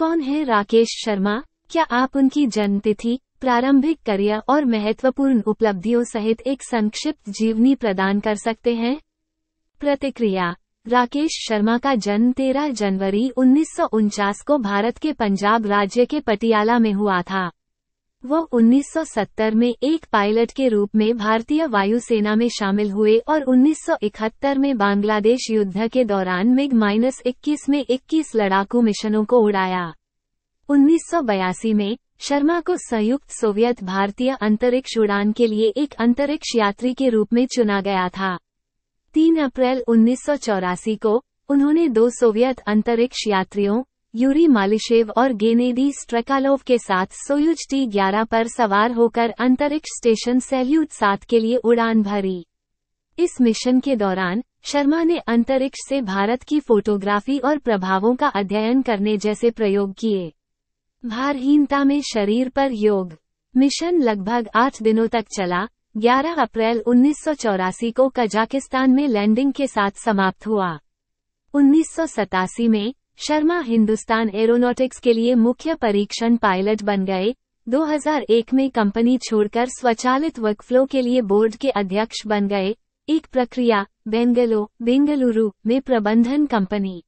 कौन है राकेश शर्मा क्या आप उनकी जन्मतिथि प्रारंभिक करियर और महत्वपूर्ण उपलब्धियों सहित एक संक्षिप्त जीवनी प्रदान कर सकते हैं प्रतिक्रिया राकेश शर्मा का जन्म 13 जनवरी उन्नीस को भारत के पंजाब राज्य के पटियाला में हुआ था वो 1970 में एक पायलट के रूप में भारतीय वायुसेना में शामिल हुए और 1971 में बांग्लादेश युद्ध के दौरान मिग माइनस इक्कीस में 21 लड़ाकू मिशनों को उड़ाया 1982 में शर्मा को संयुक्त सोवियत भारतीय अंतरिक्ष उड़ान के लिए एक अंतरिक्ष यात्री के रूप में चुना गया था 3 अप्रैल उन्नीस को उन्होंने दो सोवियत अंतरिक्ष यात्रियों यूरी मालिशेव और गेनेडी स्ट्रेकालोव के साथ सोयुज टी ग्यारह पर सवार होकर अंतरिक्ष स्टेशन सैल्यूट सात के लिए उड़ान भरी इस मिशन के दौरान शर्मा ने अंतरिक्ष से भारत की फोटोग्राफी और प्रभावों का अध्ययन करने जैसे प्रयोग किए भारहीनता में शरीर पर योग मिशन लगभग आठ दिनों तक चला 11 अप्रैल उन्नीस को कजाकिस्तान में लैंडिंग के साथ समाप्त हुआ उन्नीस में शर्मा हिंदुस्तान एरोनॉटिक्स के लिए मुख्य परीक्षण पायलट बन गए 2001 में कंपनी छोड़कर स्वचालित वर्कफ्लो के लिए बोर्ड के अध्यक्ष बन गए एक प्रक्रिया बेंगलो बेंगलुरु में प्रबंधन कंपनी